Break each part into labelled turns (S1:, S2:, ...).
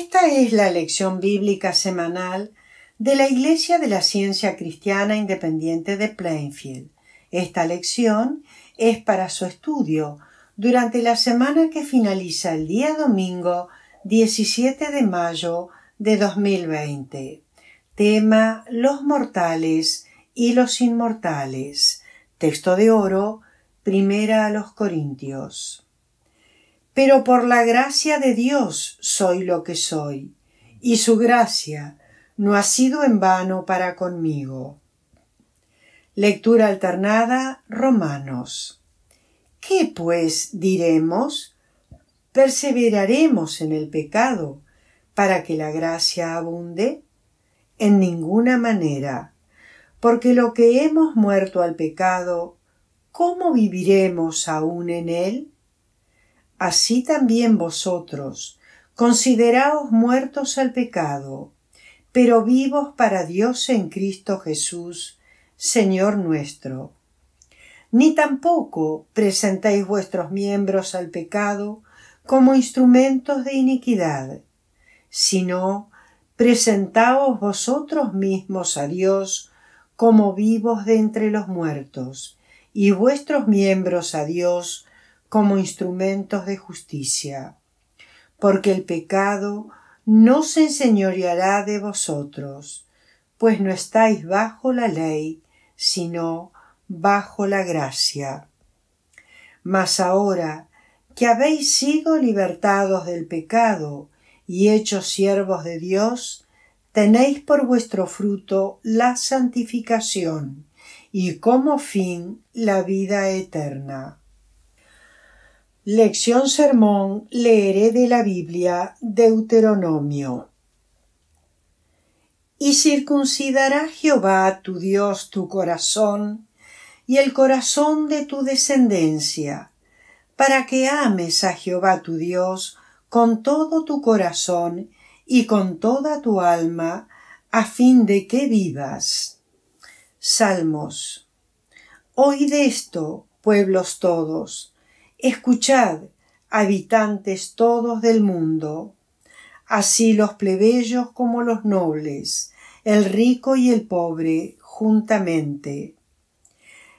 S1: Esta es la lección bíblica semanal de la Iglesia de la Ciencia Cristiana Independiente de Plainfield. Esta lección es para su estudio durante la semana que finaliza el día domingo 17 de mayo de 2020. Tema Los mortales y los inmortales. Texto de oro, primera a los Corintios pero por la gracia de Dios soy lo que soy, y su gracia no ha sido en vano para conmigo. Lectura alternada Romanos. ¿Qué pues diremos? ¿Perseveraremos en el pecado para que la gracia abunde? En ninguna manera, porque lo que hemos muerto al pecado, ¿cómo viviremos aún en él? Así también vosotros, consideraos muertos al pecado, pero vivos para Dios en Cristo Jesús, Señor nuestro. Ni tampoco presentéis vuestros miembros al pecado como instrumentos de iniquidad, sino presentaos vosotros mismos a Dios como vivos de entre los muertos, y vuestros miembros a Dios como instrumentos de justicia, porque el pecado no se enseñoreará de vosotros, pues no estáis bajo la ley, sino bajo la gracia. Mas ahora que habéis sido libertados del pecado y hechos siervos de Dios, tenéis por vuestro fruto la santificación y como fin la vida eterna. Lección Sermón leeré de la Biblia Deuteronomio. Y circuncidará Jehová tu Dios tu corazón y el corazón de tu descendencia, para que ames a Jehová tu Dios con todo tu corazón y con toda tu alma, a fin de que vivas. Salmos. Oíd esto, pueblos todos Escuchad, habitantes todos del mundo, así los plebeyos como los nobles, el rico y el pobre juntamente.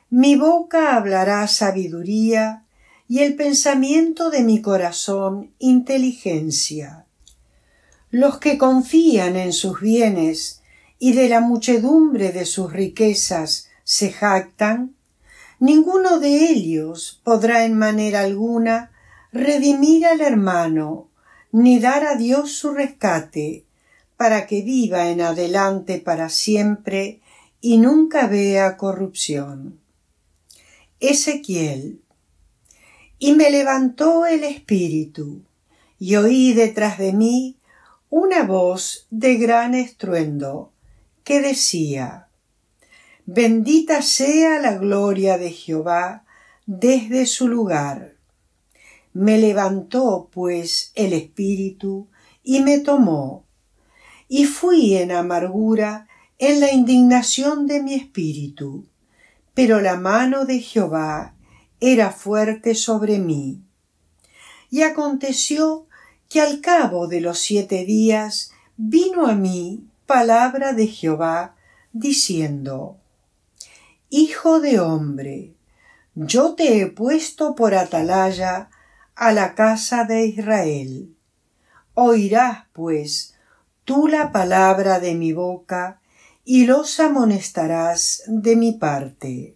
S1: Mi boca hablará sabiduría y el pensamiento de mi corazón inteligencia. Los que confían en sus bienes y de la muchedumbre de sus riquezas se jactan, ninguno de ellos podrá en manera alguna redimir al hermano, ni dar a Dios su rescate, para que viva en adelante para siempre y nunca vea corrupción. Ezequiel. Y me levantó el espíritu, y oí detrás de mí una voz de gran estruendo, que decía Bendita sea la gloria de Jehová desde su lugar. Me levantó, pues, el espíritu y me tomó, y fui en amargura en la indignación de mi espíritu. Pero la mano de Jehová era fuerte sobre mí. Y aconteció que al cabo de los siete días vino a mí palabra de Jehová, diciendo Hijo de hombre, yo te he puesto por atalaya a la casa de Israel. Oirás, pues, tú la palabra de mi boca, y los amonestarás de mi parte.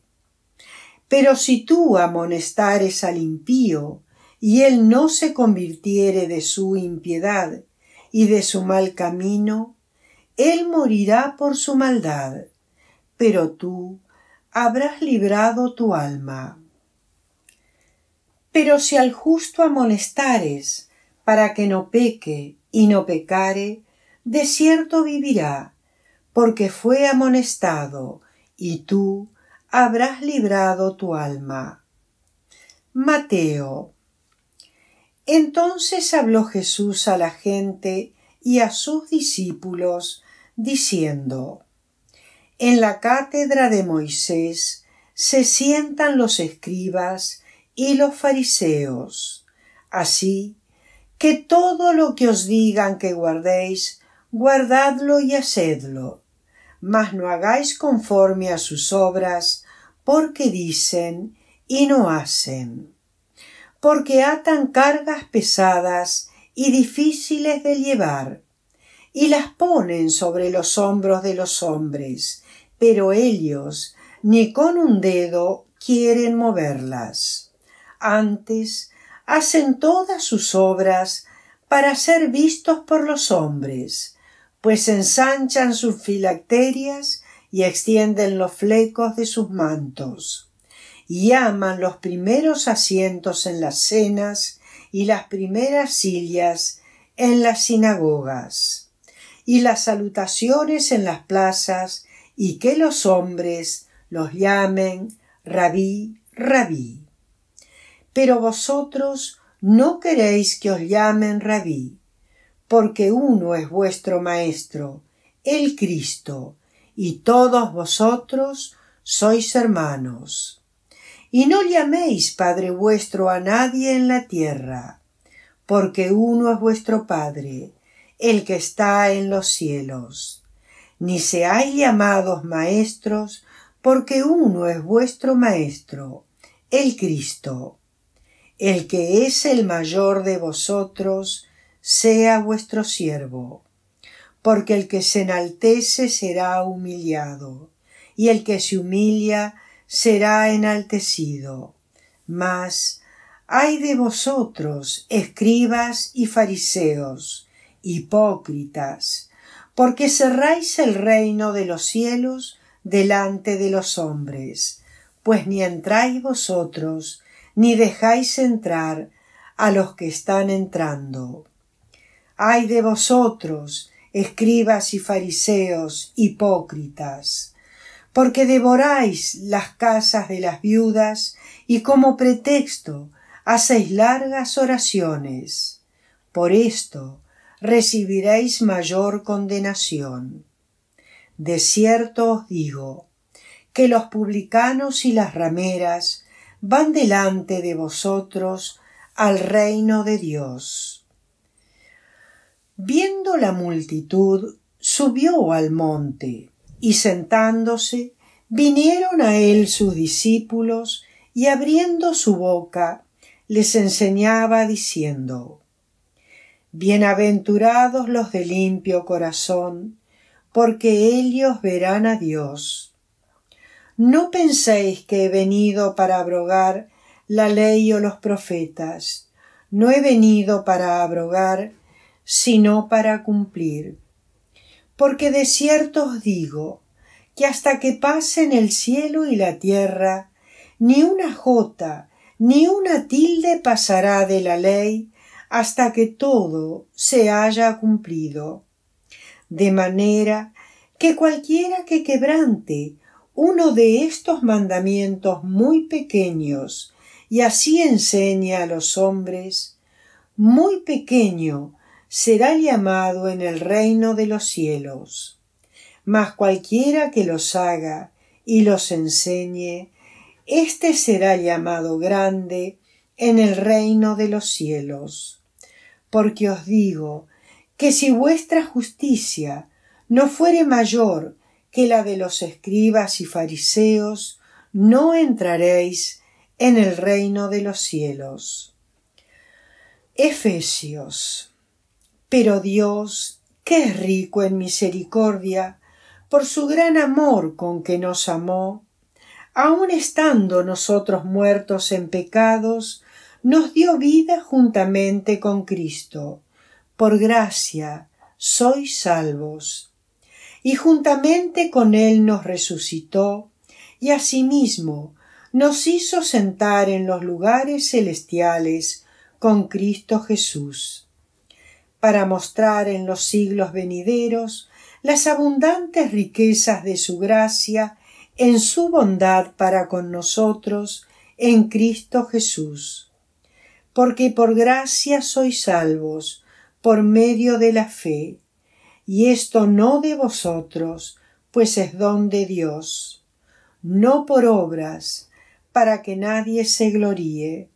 S1: Pero si tú amonestares al impío, y él no se convirtiere de su impiedad y de su mal camino, él morirá por su maldad. Pero tú habrás librado tu alma. Pero si al justo amonestares, para que no peque y no pecare, de cierto vivirá, porque fue amonestado, y tú habrás librado tu alma. Mateo. Entonces habló Jesús a la gente y a sus discípulos, diciendo en la cátedra de Moisés se sientan los escribas y los fariseos. Así que todo lo que os digan que guardéis, guardadlo y hacedlo. Mas no hagáis conforme a sus obras, porque dicen y no hacen. Porque atan cargas pesadas y difíciles de llevar, y las ponen sobre los hombros de los hombres, pero ellos ni con un dedo quieren moverlas. Antes hacen todas sus obras para ser vistos por los hombres, pues ensanchan sus filacterias y extienden los flecos de sus mantos, y aman los primeros asientos en las cenas y las primeras sillas en las sinagogas, y las salutaciones en las plazas y que los hombres los llamen rabí, rabí. Pero vosotros no queréis que os llamen rabí, porque uno es vuestro Maestro, el Cristo, y todos vosotros sois hermanos. Y no llaméis Padre vuestro a nadie en la tierra, porque uno es vuestro Padre, el que está en los cielos ni se hay llamados maestros, porque uno es vuestro Maestro, el Cristo. El que es el mayor de vosotros, sea vuestro siervo, porque el que se enaltece será humillado, y el que se humilla será enaltecido. Mas, ay de vosotros, escribas y fariseos, hipócritas, porque cerráis el reino de los cielos delante de los hombres, pues ni entráis vosotros, ni dejáis entrar a los que están entrando. Ay de vosotros, escribas y fariseos hipócritas, porque devoráis las casas de las viudas y como pretexto hacéis largas oraciones. Por esto, recibiréis mayor condenación. De cierto os digo, que los publicanos y las rameras van delante de vosotros al reino de Dios. Viendo la multitud, subió al monte, y sentándose, vinieron a él sus discípulos, y abriendo su boca, les enseñaba diciendo Bienaventurados los de limpio corazón, porque ellos verán a Dios. No penséis que he venido para abrogar la ley o los profetas. No he venido para abrogar, sino para cumplir. Porque de cierto os digo que hasta que pasen el cielo y la tierra, ni una jota, ni una tilde pasará de la ley hasta que todo se haya cumplido, de manera que cualquiera que quebrante uno de estos mandamientos muy pequeños y así enseñe a los hombres, muy pequeño será llamado en el reino de los cielos. Mas cualquiera que los haga y los enseñe, éste será llamado grande en el reino de los cielos. Porque os digo que si vuestra justicia no fuere mayor que la de los escribas y fariseos, no entraréis en el reino de los cielos. Efesios. Pero Dios, que es rico en misericordia, por su gran amor con que nos amó, aun estando nosotros muertos en pecados, nos dio vida juntamente con Cristo. Por gracia sois salvos. Y juntamente con Él nos resucitó, y asimismo nos hizo sentar en los lugares celestiales con Cristo Jesús, para mostrar en los siglos venideros las abundantes riquezas de su gracia en su bondad para con nosotros en Cristo Jesús porque por gracia sois salvos, por medio de la fe, y esto no de vosotros, pues es don de Dios, no por obras, para que nadie se gloríe,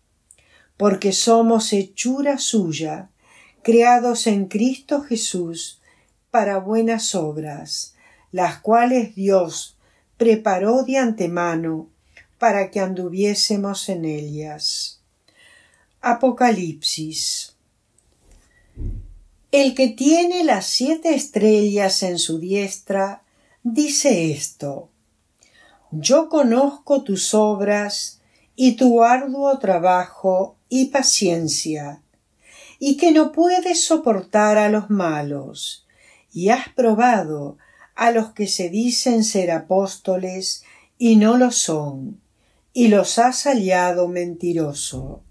S1: porque somos hechura suya, creados en Cristo Jesús, para buenas obras, las cuales Dios preparó de antemano para que anduviésemos en ellas. Apocalipsis El que tiene las siete estrellas en su diestra dice esto Yo conozco tus obras y tu arduo trabajo y paciencia, y que no puedes soportar a los malos, y has probado a los que se dicen ser apóstoles y no lo son, y los has hallado mentiroso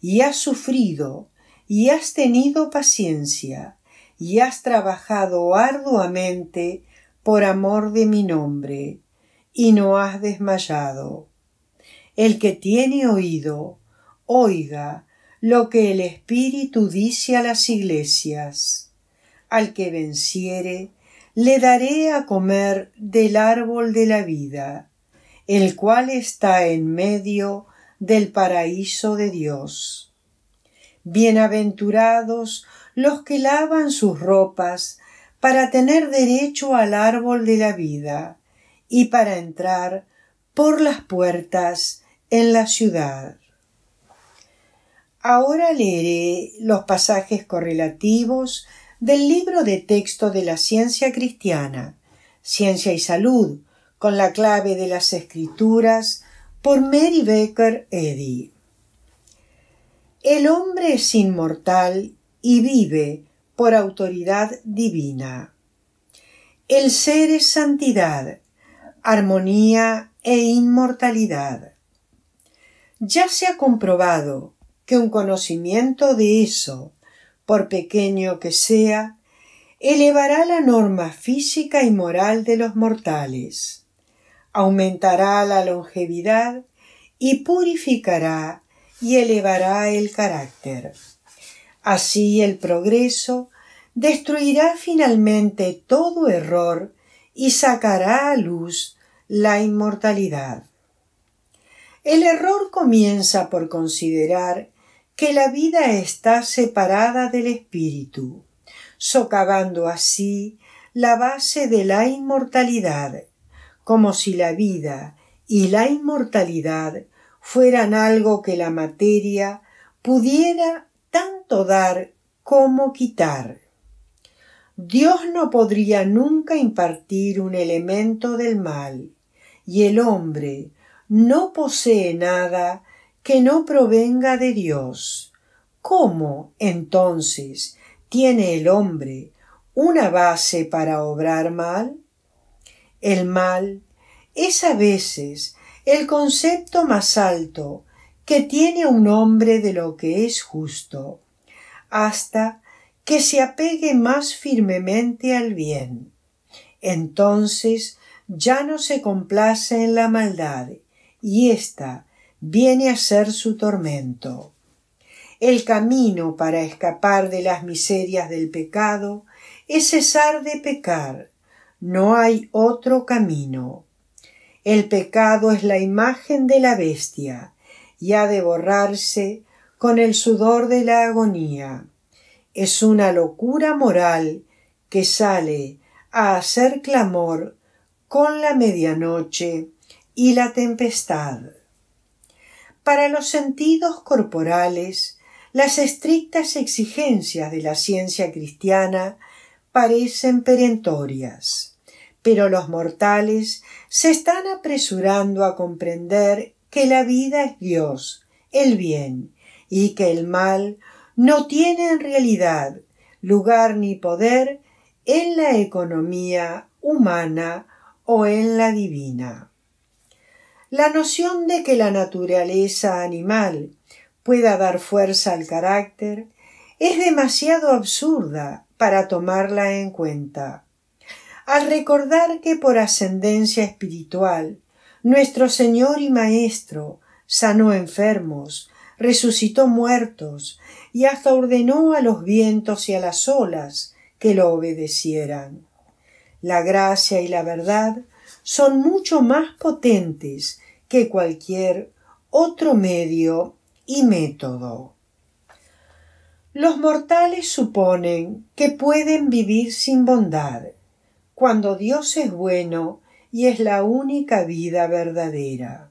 S1: y has sufrido, y has tenido paciencia, y has trabajado arduamente por amor de mi nombre, y no has desmayado. El que tiene oído, oiga lo que el Espíritu dice a las iglesias. Al que venciere, le daré a comer del árbol de la vida, el cual está en medio del paraíso de Dios. Bienaventurados los que lavan sus ropas para tener derecho al árbol de la vida y para entrar por las puertas en la ciudad. Ahora leeré los pasajes correlativos del libro de texto de la ciencia cristiana, Ciencia y Salud, con la clave de las escrituras por Mary Baker Eddy. El hombre es inmortal y vive por autoridad divina. El ser es santidad, armonía e inmortalidad. Ya se ha comprobado que un conocimiento de eso, por pequeño que sea, elevará la norma física y moral de los mortales aumentará la longevidad y purificará y elevará el carácter. Así el progreso destruirá finalmente todo error y sacará a luz la inmortalidad. El error comienza por considerar que la vida está separada del espíritu, socavando así la base de la inmortalidad como si la vida y la inmortalidad fueran algo que la materia pudiera tanto dar como quitar. Dios no podría nunca impartir un elemento del mal, y el hombre no posee nada que no provenga de Dios. ¿Cómo, entonces, tiene el hombre una base para obrar mal? El mal es a veces el concepto más alto que tiene un hombre de lo que es justo, hasta que se apegue más firmemente al bien. Entonces ya no se complace en la maldad, y ésta viene a ser su tormento. El camino para escapar de las miserias del pecado es cesar de pecar, no hay otro camino. El pecado es la imagen de la bestia y ha de borrarse con el sudor de la agonía. Es una locura moral que sale a hacer clamor con la medianoche y la tempestad. Para los sentidos corporales, las estrictas exigencias de la ciencia cristiana parecen perentorias pero los mortales se están apresurando a comprender que la vida es Dios, el bien, y que el mal no tiene en realidad lugar ni poder en la economía humana o en la divina. La noción de que la naturaleza animal pueda dar fuerza al carácter es demasiado absurda para tomarla en cuenta al recordar que por ascendencia espiritual nuestro Señor y Maestro sanó enfermos, resucitó muertos y hasta ordenó a los vientos y a las olas que lo obedecieran. La gracia y la verdad son mucho más potentes que cualquier otro medio y método. Los mortales suponen que pueden vivir sin bondad cuando Dios es bueno y es la única vida verdadera.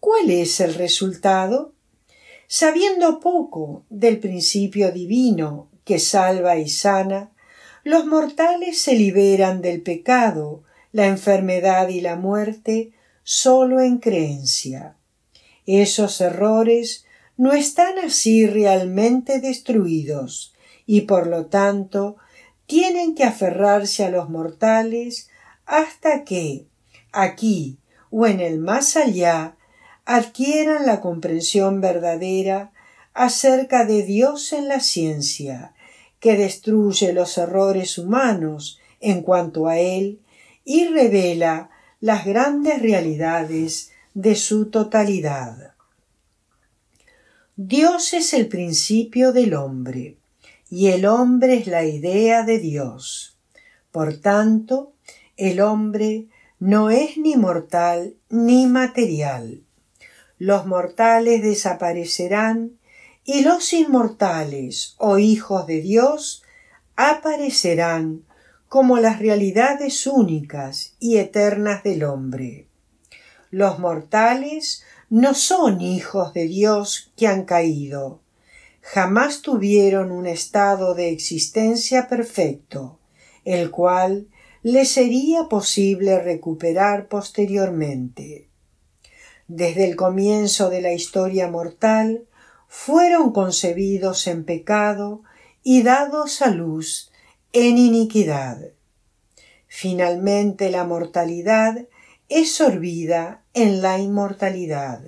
S1: ¿Cuál es el resultado? Sabiendo poco del principio divino que salva y sana, los mortales se liberan del pecado, la enfermedad y la muerte solo en creencia. Esos errores no están así realmente destruidos y por lo tanto tienen que aferrarse a los mortales hasta que, aquí o en el más allá, adquieran la comprensión verdadera acerca de Dios en la ciencia, que destruye los errores humanos en cuanto a Él y revela las grandes realidades de su totalidad. Dios es el principio del hombre y el hombre es la idea de Dios. Por tanto, el hombre no es ni mortal ni material. Los mortales desaparecerán y los inmortales o oh hijos de Dios aparecerán como las realidades únicas y eternas del hombre. Los mortales no son hijos de Dios que han caído, jamás tuvieron un estado de existencia perfecto, el cual les sería posible recuperar posteriormente. Desde el comienzo de la historia mortal, fueron concebidos en pecado y dados a luz en iniquidad. Finalmente la mortalidad es sorbida en la inmortalidad.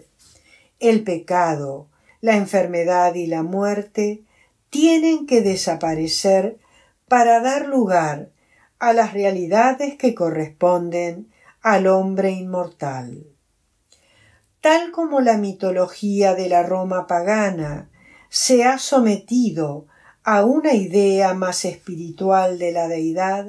S1: El pecado, la enfermedad y la muerte tienen que desaparecer para dar lugar a las realidades que corresponden al hombre inmortal. Tal como la mitología de la Roma pagana se ha sometido a una idea más espiritual de la deidad,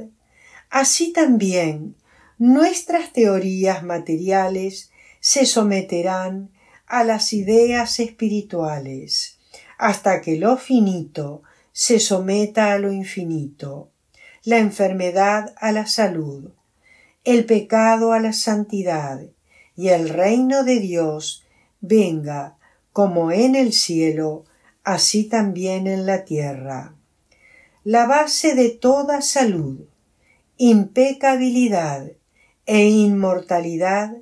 S1: así también nuestras teorías materiales se someterán a las ideas espirituales, hasta que lo finito se someta a lo infinito, la enfermedad a la salud, el pecado a la santidad, y el reino de Dios venga como en el cielo, así también en la tierra. La base de toda salud, impecabilidad e inmortalidad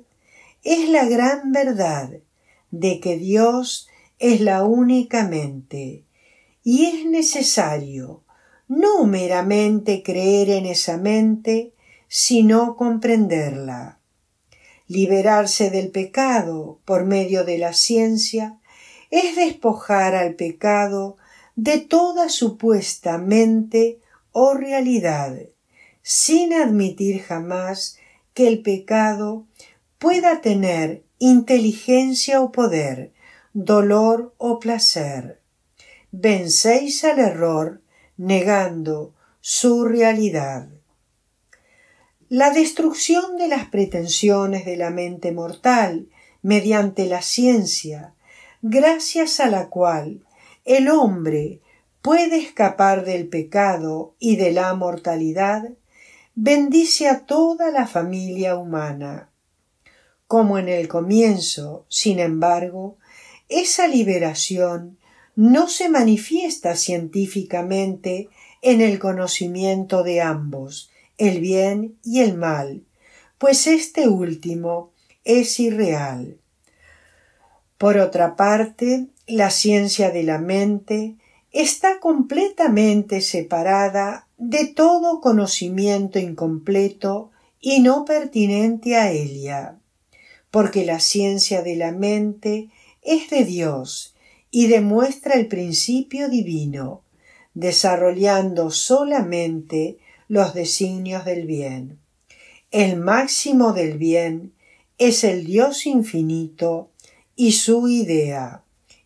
S1: es la gran verdad de que Dios es la única mente y es necesario no meramente creer en esa mente, sino comprenderla. Liberarse del pecado por medio de la ciencia es despojar al pecado de toda supuesta mente o realidad, sin admitir jamás que el pecado pueda tener inteligencia o poder, dolor o placer. Vencéis al error negando su realidad. La destrucción de las pretensiones de la mente mortal mediante la ciencia, gracias a la cual el hombre puede escapar del pecado y de la mortalidad, bendice a toda la familia humana como en el comienzo, sin embargo, esa liberación no se manifiesta científicamente en el conocimiento de ambos, el bien y el mal, pues este último es irreal. Por otra parte, la ciencia de la mente está completamente separada de todo conocimiento incompleto y no pertinente a ella porque la ciencia de la mente es de Dios y demuestra el principio divino, desarrollando solamente los designios del bien. El máximo del bien es el Dios infinito y su idea,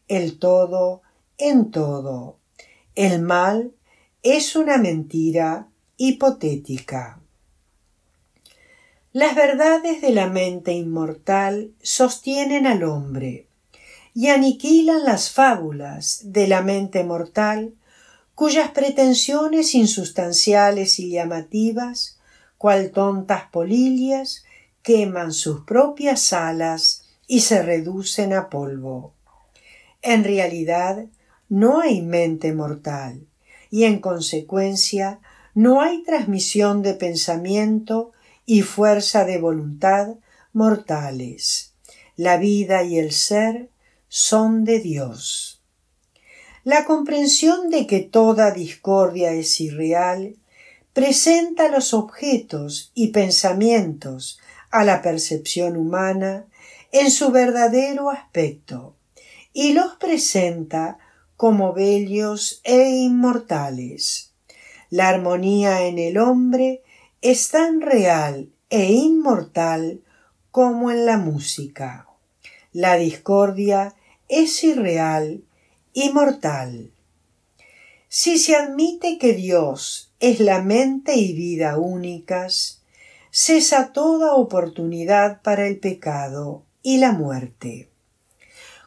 S1: el todo en todo. El mal es una mentira hipotética. Las verdades de la mente inmortal sostienen al hombre y aniquilan las fábulas de la mente mortal cuyas pretensiones insustanciales y llamativas, cual tontas polilias, queman sus propias alas y se reducen a polvo. En realidad, no hay mente mortal, y en consecuencia no hay transmisión de pensamiento y fuerza de voluntad mortales. La vida y el ser son de Dios. La comprensión de que toda discordia es irreal presenta los objetos y pensamientos a la percepción humana en su verdadero aspecto y los presenta como bellos e inmortales. La armonía en el hombre es tan real e inmortal como en la música. La discordia es irreal y mortal. Si se admite que Dios es la mente y vida únicas, cesa toda oportunidad para el pecado y la muerte.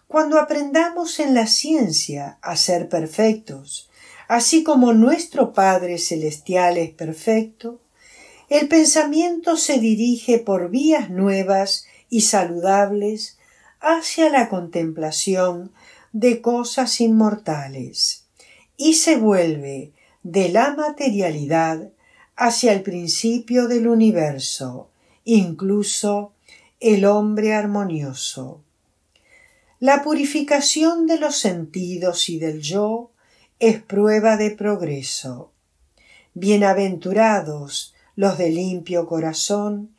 S1: Cuando aprendamos en la ciencia a ser perfectos, así como nuestro Padre Celestial es perfecto, el pensamiento se dirige por vías nuevas y saludables hacia la contemplación de cosas inmortales y se vuelve de la materialidad hacia el principio del universo, incluso el hombre armonioso. La purificación de los sentidos y del yo es prueba de progreso. Bienaventurados los de limpio corazón,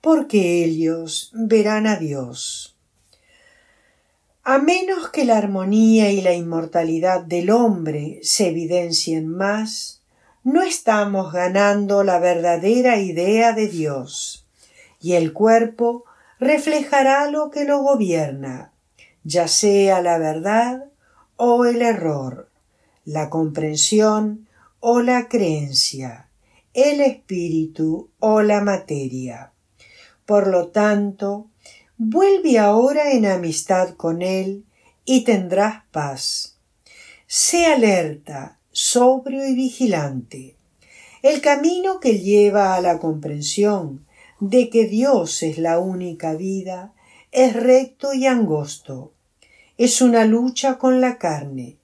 S1: porque ellos verán a Dios. A menos que la armonía y la inmortalidad del hombre se evidencien más, no estamos ganando la verdadera idea de Dios, y el cuerpo reflejará lo que lo gobierna, ya sea la verdad o el error, la comprensión o la creencia el espíritu o la materia. Por lo tanto, vuelve ahora en amistad con él y tendrás paz. Sé alerta, sobrio y vigilante. El camino que lleva a la comprensión de que Dios es la única vida es recto y angosto. Es una lucha con la carne,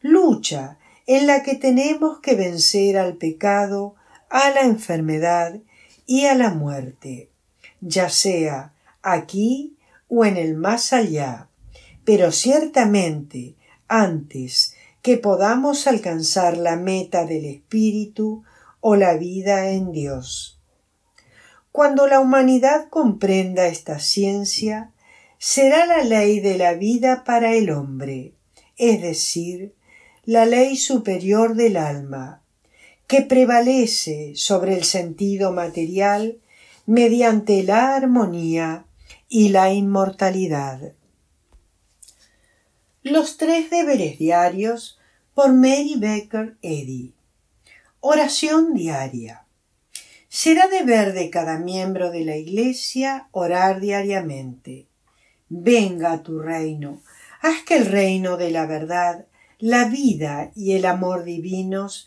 S1: lucha en la que tenemos que vencer al pecado a la enfermedad y a la muerte, ya sea aquí o en el más allá, pero ciertamente antes que podamos alcanzar la meta del espíritu o la vida en Dios. Cuando la humanidad comprenda esta ciencia, será la ley de la vida para el hombre, es decir, la ley superior del alma, que prevalece sobre el sentido material mediante la armonía y la inmortalidad. Los tres deberes diarios por Mary Baker Eddy. Oración diaria. Será deber de cada miembro de la Iglesia orar diariamente. Venga a tu reino, haz que el reino de la verdad, la vida y el amor divinos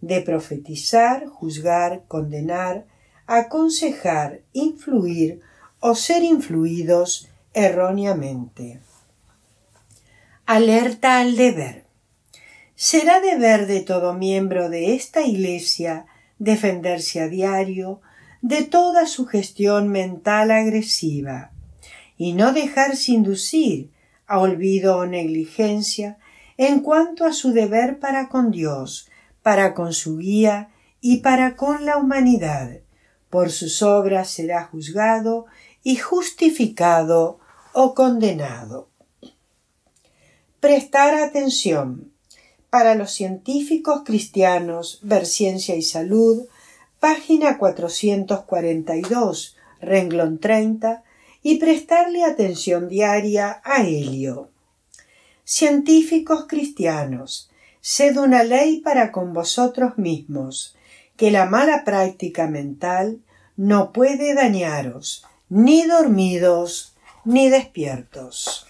S1: de profetizar, juzgar, condenar, aconsejar, influir o ser influidos erróneamente. Alerta al deber. Será deber de todo miembro de esta Iglesia defenderse a diario de toda su gestión mental agresiva y no dejarse inducir a olvido o negligencia en cuanto a su deber para con Dios para con su guía y para con la humanidad. Por sus obras será juzgado y justificado o condenado. Prestar atención. Para los científicos cristianos, Ver Ciencia y Salud, página 442, renglón 30, y prestarle atención diaria a Helio. Científicos cristianos, Sed una ley para con vosotros mismos, que la mala práctica mental no puede dañaros, ni dormidos, ni despiertos.